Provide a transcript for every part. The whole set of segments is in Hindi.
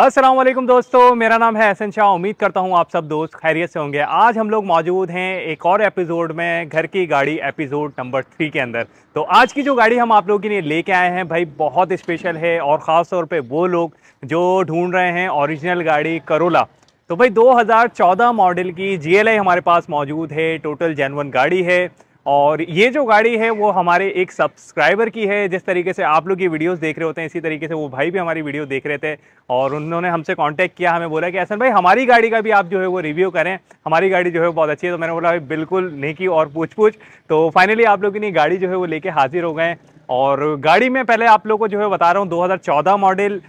असलम दोस्तों मेरा नाम है एहसन शाह उम्मीद करता हूँ आप सब दोस्त खैरियत से होंगे आज हम लोग मौजूद हैं एक और एपिसोड में घर की गाड़ी एपिसोड नंबर थ्री के अंदर तो आज की जो गाड़ी हम आप लोगों के लिए लेके आए हैं भाई बहुत स्पेशल है और ख़ास तौर पे वो लोग जो ढूंढ रहे हैं ओरिजिनल गाड़ी करोला तो भाई 2014 मॉडल की जी हमारे पास मौजूद है टोटल जेनवन गाड़ी है और ये जो गाड़ी है वो हमारे एक सब्सक्राइबर की है जिस तरीके से आप लोग ये वीडियोस देख रहे होते हैं इसी तरीके से वो भाई भी हमारी वीडियो देख रहे थे और उन्होंने हमसे कांटेक्ट किया हमें बोला कि ऐसा भाई हमारी गाड़ी का भी आप जो है वो रिव्यू करें हमारी गाड़ी जो है बहुत अच्छी है तो मैंने बोला भाई बिल्कुल नहीं की और पूछ पूछ तो फाइनली आप लोग की गाड़ी जो है वो लेके हाजिर हो गए और गाड़ी में पहले आप लोग को जो है बता रहा हूँ दो मॉडल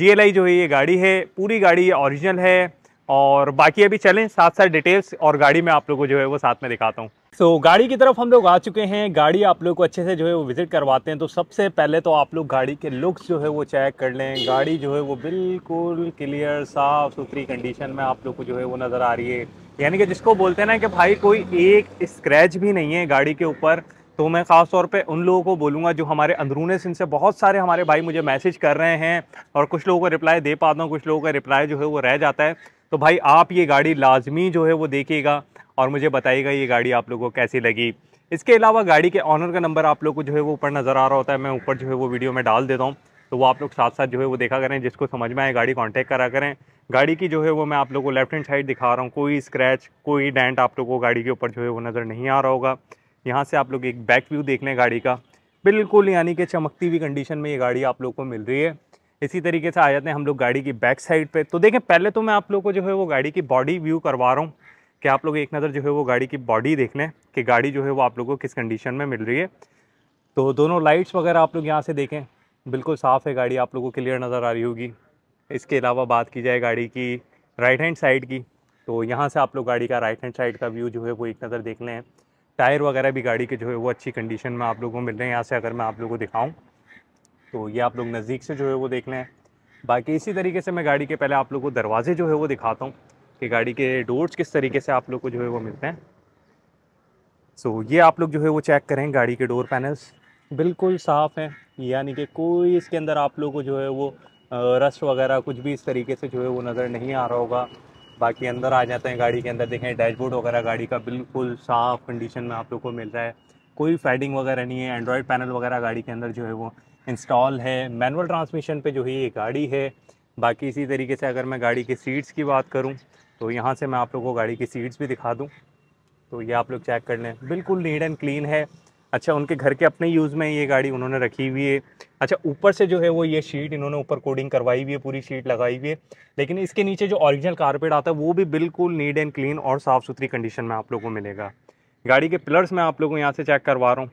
जी जो है ये गाड़ी है पूरी गाड़ी ऑरिजिनल है और बाकी अभी चलें साथ साथ डिटेल्स और गाड़ी में आप लोग को जो है वो साथ में दिखाता हूँ सो तो so, गाड़ी की तरफ हम लोग आ चुके हैं गाड़ी आप लोग को अच्छे से जो है वो विज़िट करवाते हैं तो सबसे पहले तो आप लोग गाड़ी के लुक्स जो है वो चेक कर लें गाड़ी जो है वो बिल्कुल क्लियर साफ़ सुथरी कंडीशन में आप लोग को जो है वो नज़र आ रही है यानी कि जिसको बोलते हैं ना कि भाई कोई एक स्क्रैच भी नहीं है गाड़ी के ऊपर तो मैं ख़ास तौर पे उन लोगों को बोलूँगा जो हमारे अंदरूने सिंह से बहुत सारे हमारे भाई मुझे मैसेज कर रहे हैं और कुछ लोगों को रिप्लाई दे पाता हूँ कुछ लोगों का रिप्लाई जो है वो रह जाता है तो भाई आप ये गाड़ी लाजमी जो है वो देखिएगा और मुझे बताइएगा ये गाड़ी आप लोगों को कैसी लगी इसके अलावा गाड़ी के ऑनर का नंबर आप लोग को जो है वो ऊपर नज़र आ रहा होता है मैं ऊपर जो है वो वीडियो में डाल देता हूँ तो वो आप लोग साथ साथ जो है वो देखा करें जिसको समझ में आए गाड़ी कॉन्टैक्ट करा करें गाड़ी की जो है वो मैं आप लोग को लेफ्ट हैंड साइड दिखा रहा हूँ कोई स्क्रैच कोई डेंट आप लोग को गाड़ी के ऊपर जो है वो नज़र नहीं आ रहा होगा यहाँ से आप लोग एक बैक व्यू देख लें गाड़ी का बिल्कुल यानी कि चमकती हुई कंडीशन में ये गाड़ी आप लोग को मिल रही है इसी तरीके से आ जाते हैं हम लोग गाड़ी की बैक साइड पे तो देखें पहले तो मैं आप लोग को जो है वो गाड़ी की बॉडी व्यू करवा रहा हूँ कि आप लोग एक नज़र जो है वो गाड़ी की बॉडी देख लें कि गाड़ी जो है वो आप लोगों को किस कंडीशन में मिल रही है तो दोनों लाइट्स वगैरह आप लोग यहाँ से देखें बिल्कुल साफ़ है गाड़ी आप लोगों को क्लियर नज़र आ रही होगी इसके अलावा बात की जाए गाड़ी की राइट हैंड साइड की तो यहाँ से आप लोग गाड़ी का राइट हैंड साइड का व्यू जो है वो एक नज़र देख लें टायर वगैरह भी गाड़ी के जो है वो अच्छी कंडीशन में आप लोगों को मिल रहे हैं यहाँ से अगर मैं आप लोगों को दिखाऊँ तो ये आप लोग नज़दीक से जो है वो देख लें बाकी इसी तरीके से मैं गाड़ी के पहले आप लोगों को दरवाजे जो है वो दिखाता हूँ आपकी गाड़ी के डोर्स किस तरीके से आप लोग को जो है वो मिलते हैं सो so, ये आप लोग जो है वो चेक करें गाड़ी के डोर पैनल्स बिल्कुल साफ़ हैं यानी कि कोई इसके अंदर आप लोग को जो है वो रस्ट वगैरह कुछ भी इस तरीके से जो है वो नज़र नहीं आ रहा होगा बाकी अंदर आ जाते हैं गाड़ी के अंदर देखें डैशबोर्ड वगैरह गाड़ी का बिल्कुल साफ़ कंडीशन में आप लोग को मिल रहा है कोई फैडिंग वगैरह नहीं है एंड्रॉयड पैनल वगैरह गाड़ी के अंदर जो है वो इंस्टॉल है मैनुअल ट्रांसमिशन पे जो है ये गाड़ी है बाकी इसी तरीके से अगर मैं गाड़ी के सीट्स की बात करूँ तो यहाँ से मैं आप लोगों को गाड़ी की सीट्स भी दिखा दूँ तो ये आप लोग चेक कर लें बिल्कुल नीट एंड क्लीन है अच्छा उनके घर के अपने यूज़ में ये गाड़ी उन्होंने रखी हुई है अच्छा ऊपर से जो है वो ये शीट इन्होंने ऊपर कोडिंग करवाई हुई है पूरी शीट लगाई हुई है लेकिन इसके नीचे जो ओरिजिनल कारपेट आता है वो भी बिल्कुल नीट एंड क्लीन और साफ़ सुथरी कंडीशन में आप लोगों को मिलेगा गाड़ी के पिलर्स मैं आप लोगों को यहाँ से चेक करवा रहा हूँ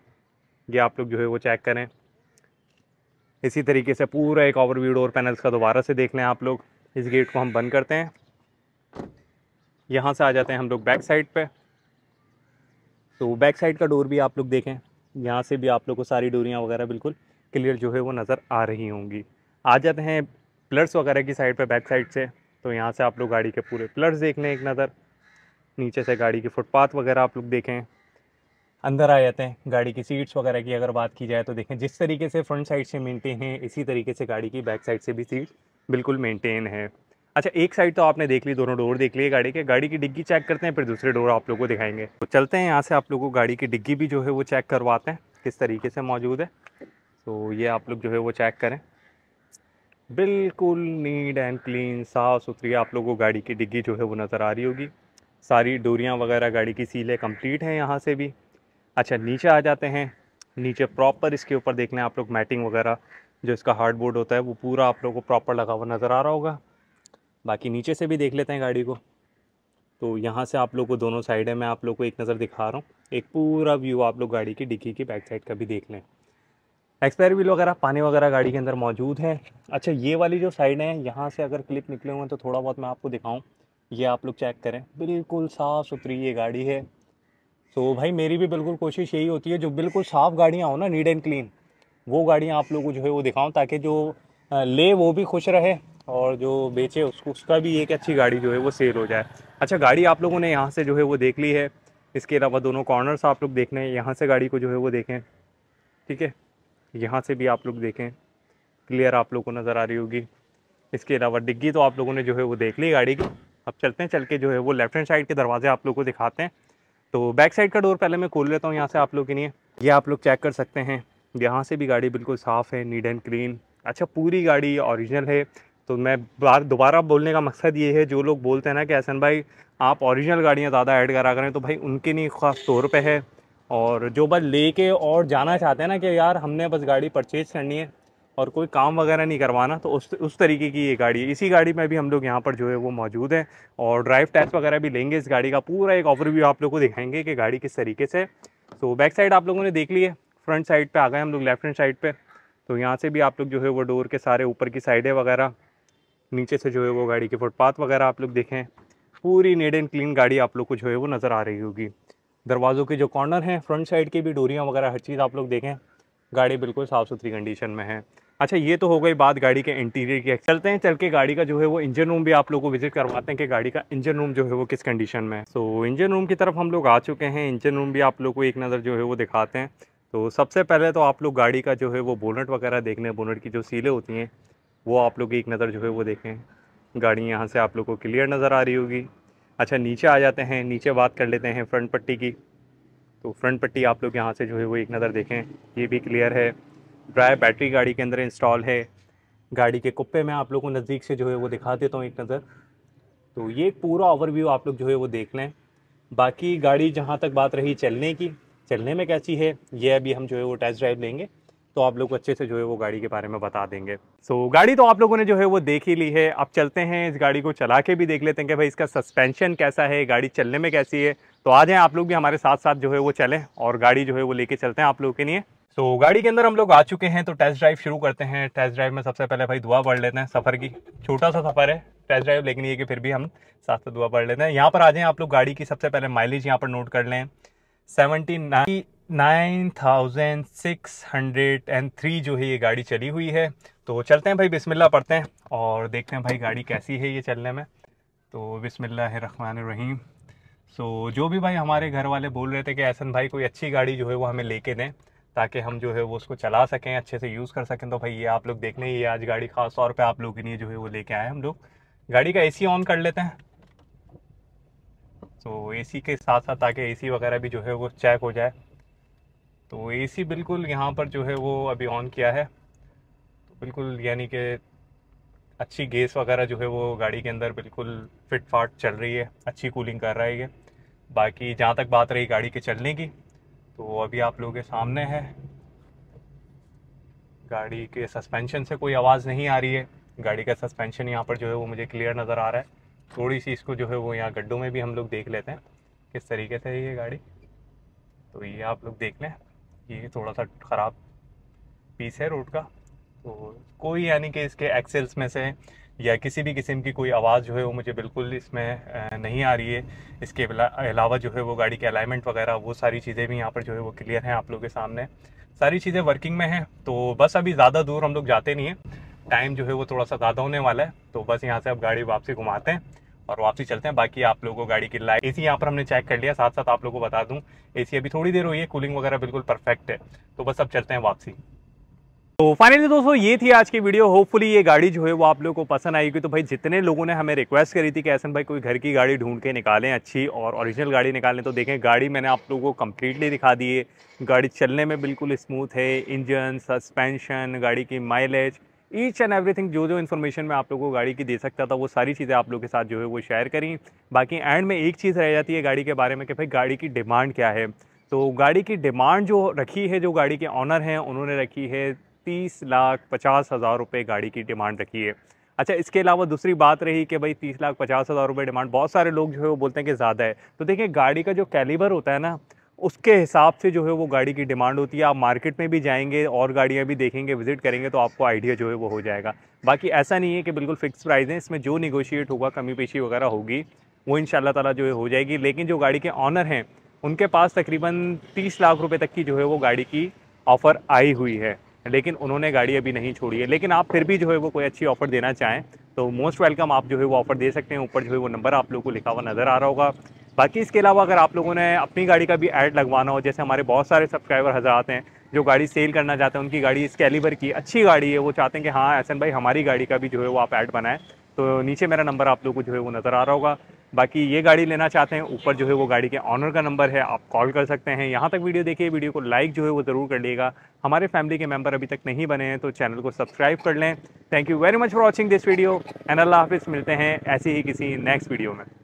ये आप लोग जो है वो चेक करें इसी तरीके से पूरा एक ओवर व्यू डोर पैनल्स का दोबारा से देख लें आप लोग इस गेट को हम बंद करते हैं यहाँ से आ जाते हैं हम लोग बैक साइड पे तो बैक साइड का डोर भी आप लोग देखें यहाँ से भी आप लोग को सारी डोरियाँ वगैरह बिल्कुल क्लियर जो है वो नज़र आ रही होंगी आ जाते हैं प्लर्स वगैरह की साइड पर बैक साइड से तो यहाँ से आप लोग गाड़ी के पूरे प्लर्स देख लें एक नज़र नीचे से गाड़ी की फुटपाथ वगैरह आप लोग देखें अंदर आ जाते हैं गाड़ी की सीट्स वगैरह की अगर बात की जाए तो देखें जिस तरीके से फ्रंट साइड से मेंटेन है इसी तरीके से गाड़ी की बैक साइड से भी सीट बिल्कुल मेंटेन है अच्छा एक साइड तो आपने देख ली दोनों डोर देख लिए गाड़ी के गाड़ी की डिग्गी चेक करते हैं फिर दूसरे डोर आप लोग को दिखाएंगे तो चलते हैं यहाँ से आप लोगों को गाड़ी की डिग्गी भी जो है वो चेक करवाते हैं किस तरीके से मौजूद है तो ये आप लोग जो है वो चेक करें बिल्कुल नीट एंड क्लीन साफ़ सुथरी आप लोगों को गाड़ी की डिग्गी जो है वो नज़र आ रही होगी सारी डोरियाँ वगैरह गाड़ी की सीलें कम्प्लीट हैं यहाँ से भी अच्छा नीचे आ जाते हैं नीचे प्रॉपर इसके ऊपर देख लें आप लोग मैटिंग वगैरह जो इसका हार्ड बोर्ड होता है वो पूरा आप लोग को प्रॉपर लगा हुआ नज़र आ रहा होगा बाकी नीचे से भी देख लेते हैं गाड़ी को तो यहाँ से आप लोग को दोनों साइड है मैं आप लोग को एक नज़र दिखा रहा हूँ एक पूरा व्यू आप लोग गाड़ी की डिक्की की बैक साइड का भी देख लें एक्सपायर व्हील वगैरह पानी वगैरह गाड़ी के अंदर मौजूद है अच्छा ये वाली जो साइड है यहाँ से अगर क्लिप निकले हुए हैं तो थोड़ा बहुत मैं आपको दिखाऊँ ये आप लोग चेक करें बिल्कुल साफ़ सुथरी ये गाड़ी है तो भाई मेरी भी बिल्कुल कोशिश यही होती है जो बिल्कुल साफ़ गाड़ियाँ हो ना नीट एंड क्लीन वो गाड़ियाँ आप लोग को जो है वो दिखाऊँ ताकि जो ले वो भी खुश रहे और जो बेचे उसको उसका भी एक अच्छी गाड़ी जो है वो सेल हो जाए अच्छा गाड़ी आप लोगों ने यहाँ से जो है वो देख ली है इसके अलावा दोनों कॉर्नर्स आप लोग देख रहे हैं यहाँ से गाड़ी को जो है वो देखें ठीक है यहाँ से भी आप लोग देखें क्लियर आप लोगों को नज़र आ रही होगी इसके अलावा डिग्गी तो आप लोगों ने जो है वो देख ली गाड़ी की अब चलते हैं चल के जो है वो लेफ्ट हैंड साइड के दरवाजे आप लोग को दिखाते हैं तो बैक साइड का डोर पहले मैं खोल लेता हूँ यहाँ से आप लोग के लिए ये आप लोग चेक कर सकते हैं यहाँ से भी गाड़ी बिल्कुल साफ़ है नीट एंड क्लीन अच्छा पूरी गाड़ी ओरिजिनल है तो मैं दोबारा बोलने का मकसद ये है जो लोग बोलते हैं ना कि एहसन भाई आप ओरिजिनल गाड़ियाँ ज़्यादा ऐड करा करें तो भाई उनके लिए ख़ास तौर पर है और जो बस लेके और जाना चाहते हैं ना कि यार हमने बस गाड़ी परचेज़ करनी है और कोई काम वगैरह नहीं करवाना तो उस उस तरीके की ये गाड़ी है इसी गाड़ी में भी हम लोग यहाँ पर जो है वो मौजूद है और ड्राइव टेस्ट वगैरह भी लेंगे इस गाड़ी का पूरा एक ओवरव्यू आप लोग को दिखाएंगे कि गाड़ी किस तरीके से तो बैक साइड आप लोगों ने देख ली है फ्रंट साइड पर आ गए हम लोग लेफ्ट हैंड साइड पर तो यहाँ से भी आप लोग जो है वो डोर के सारे ऊपर की साइडें वगैरह नीचे से जो है वो गाड़ी के फुटपाथ वगैरह आप लोग देखें पूरी नीड एंड क्लीन गाड़ी आप लोग को जो है वो नज़र आ रही होगी दरवाज़ों के जो कॉर्नर हैं फ्रंट साइड की भी डोरियाँ वगैरह हर चीज़ आप लोग देखें गाड़ी बिल्कुल साफ़ सुथरी कंडीशन में है अच्छा ये तो हो गई बात गाड़ी के इंटीरियर की चलते हैं चल के गाड़ी का जो है वो इंजन रूम भी आप लोगों को विजिट करवाते हैं कि गाड़ी का इंजन रूम जो है वो किस कंडीशन में है तो इंजन रूम की तरफ हम लोग आ चुके हैं इंजन रूम भी आप लोग को एक नज़र जो है वो दिखाते हैं तो सबसे पहले तो आप लोग गाड़ी का जो है वो बोनट वगैरह देखने बोनट की जो सीलें होती हैं वो आप लोग एक नज़र जो है वो देखें गाड़ी यहाँ से आप लोग को क्लियर नज़र आ रही होगी अच्छा नीचे आ जाते हैं नीचे बात कर लेते हैं फ्रंट पट्टी की तो फ्रंट पट्टी आप लोग यहाँ से जो है वो एक नज़र देखें ये भी क्लियर है ड्राई बैटरी गाड़ी के अंदर इंस्टॉल है गाड़ी के कुप्पे में आप लोग को नज़दीक से जो है वो दिखा देता हूँ एक नज़र तो ये पूरा ओवरव्यू आप लोग जो है वो देख लें बाकी गाड़ी जहाँ तक बात रही चलने की चलने में कैसी है ये अभी हम जो है वो टेस्ट ड्राइव लेंगे तो आप लोग अच्छे से जो है वो गाड़ी के बारे में बता देंगे सो so, गाड़ी तो आप लोगों ने जो है वो देख ही ली है अब चलते हैं इस गाड़ी को चला के भी देख लेते हैं कि भाई इसका सस्पेंशन कैसा है गाड़ी चलने में कैसी है तो आ जाएँ आप लोग भी हमारे साथ साथ जो है वो चलें और गाड़ी जो है वो लेके चलते हैं आप लोगों के लिए सो so, गाड़ी के अंदर हम लोग आ चुके हैं तो टेस्ट ड्राइव शुरू करते हैं टेस्ट ड्राइव में सबसे पहले भाई दुआ पढ़ लेते हैं सफ़र की छोटा सा सफ़र है टेस्ट ड्राइव लेकिन ये कि फिर भी हम साथ साथ दुआ पढ़ लेते हैं यहाँ पर आ जाएँ आप लोग गाड़ी की सबसे पहले माइलेज यहाँ पर नोट कर लें सेवेंटी 9603 जो है ये गाड़ी चली हुई है तो चलते हैं भाई बिस्मिल्लाह पढ़ते हैं और देखते हैं भाई गाड़ी कैसी है ये चलने में तो बिस्मिल्लाह रहीम सो जो भी भाई हमारे घर वाले बोल रहे थे कि ऐसन भाई कोई अच्छी गाड़ी जो है वो हमें लेके दें ताकि हम जो है वो उसको चला सकें अच्छे से यूज़ कर सकें तो भाई ये आप लोग देखने ये आज गाड़ी ख़ास तौर पे आप लोग के लिए जो है वो लेके आए हम लोग गाड़ी का एसी ऑन कर लेते हैं तो एसी के साथ साथ ताकि एसी वगैरह भी जो है वो चेक हो जाए तो एसी बिल्कुल यहाँ पर जो है वो अभी ऑन किया है तो बिल्कुल यानी कि अच्छी गैस वगैरह जो है वो गाड़ी के अंदर बिल्कुल फिट फाट चल रही है अच्छी कूलिंग कर रहा है ये बाकी जहाँ तक बात रही गाड़ी के चलने की तो अभी आप लोगों के सामने है गाड़ी के सस्पेंशन से कोई आवाज़ नहीं आ रही है गाड़ी का सस्पेंशन यहाँ पर जो है वो मुझे क्लियर नज़र आ रहा है थोड़ी सी इसको जो है वो यहाँ गड्ढों में भी हम लोग देख लेते हैं किस तरीके से ये गाड़ी तो ये आप लोग देख लें ये थोड़ा सा ख़राब पीस है रोड का तो कोई यानी कि इसके एक्सेल्स में से या किसी भी किस्म की कोई आवाज़ जो है वो मुझे बिल्कुल इसमें नहीं आ रही है इसके अलावा जो है वो गाड़ी के अलाइनमेंट वगैरह वो सारी चीज़ें भी यहाँ पर जो है वो क्लियर हैं आप लोगों के सामने सारी चीज़ें वर्किंग में हैं तो बस अभी ज़्यादा दूर हम लोग जाते नहीं हैं टाइम जो है वो थोड़ा सा ज़्यादा होने वाला है तो बस यहाँ से अब गाड़ी वापसी घुमाते हैं और वापसी चलते हैं बाकी आप लोगों को गाड़ी की लाइट एसी यहाँ पर हमने चेक कर लिया साथ साथ आप लोगों को बता दूं एसी अभी थोड़ी देर हुई है कूलिंग वगैरह बिल्कुल परफेक्ट है तो बस अब चलते हैं वापसी तो फाइनली दोस्तों ये थी आज की वीडियो होपफुली ये गाड़ी जो है वो आप लोगों को पसंद क्योंकि तो भाई जितने लोगों ने हमें रिक्वेस्ट करी थी कि ऐसा भाई कोई घर की गाड़ी ढूंढ के निकालें अच्छी और ओरिजिनल गाड़ी निकालें तो देखें गाड़ी मैंने आप लोगों को कम्प्लीटली दिखा दी है गाड़ी चलने में बिल्कुल स्मूथ है इंजन सस्पेंशन गाड़ी की माइलेज ईच एंड एवरीथिंग जो जो इन्फॉर्मेशन मैं आप लोगों को गाड़ी की दे सकता था वो सारी चीज़ें आप लोग के साथ जो है वो शेयर करी बाकी एंड में एक चीज़ रह जाती है गाड़ी के बारे में कि भाई गाड़ी की डिमांड क्या है तो गाड़ी की डिमांड जो रखी है जो गाड़ी के ऑनर हैं उन्होंने रखी है तीस लाख पचास हज़ार रुपये गाड़ी की डिमांड रखी है अच्छा इसके अलावा दूसरी बात रही कि भाई तीस लाख पचास हज़ार रुपये डिमांड बहुत सारे लोग जो है वो बोलते हैं कि ज़्यादा है तो देखिए गाड़ी का जो कैलिबर होता है ना उसके हिसाब से जो है वो गाड़ी की डिमांड होती है आप मार्केट में भी जाएंगे और गाड़ियाँ भी देखेंगे विजिट करेंगे तो आपको आइडिया जो है वो हो जाएगा बाकी ऐसा नहीं है कि बिल्कुल फिक्स प्राइस है इसमें जो निगोशिएट होगा कमी पेशी वगैरह होगी वो इन ताला जो है हो जाएगी लेकिन जो गाड़ी के ऑनर हैं उनके पास तकरीबन तीस लाख रुपये तक की जो है वो गाड़ी की ऑफ़र आई हुई है लेकिन उन्होंने गाड़ी अभी नहीं छोड़ी है लेकिन आप फिर भी जो है वो कोई अच्छी ऑफ़र देना चाहें तो मोस्ट वेलकम आप जो है वो ऑफ़र दे सकते हैं ऊपर जो है वो नंबर आप लोगों को लिखा हुआ नज़र आ रहा होगा बाकी इसके अलावा अगर आप लोगों ने अपनी गाड़ी का भी ऐड लगवाना हो जैसे हमारे बहुत सारे सब्सक्राइबर हजरात हैं जो गाड़ी सेल करना चाहते हैं उनकी गाड़ी इस कैलीवर की अच्छी गाड़ी है वो चाहते हैं कि हाँ एहसन भाई हमारी गाड़ी का भी जो है वो आप ऐड बनाएं तो नीचे मेरा नंबर आप लोगों को जो है वो नज़र आ रहा होगा बाकी ये गाड़ी लेना चाहते हैं ऊपर जो है वो गाड़ी के ऑनर का नंबर है आप कॉल कर सकते हैं यहाँ तक वीडियो देखिए वीडियो को लाइक जो है वो ज़रूर कर लिएगा हमारे फैमिली के मेम्बर अभी तक नहीं बने हैं तो चैनल को सब्सक्राइब कर लें thank you very much for watching this video and अल्लाह हाफिज़ मिलते हैं ऐसे ही किसी नेक्स्ट वीडियो में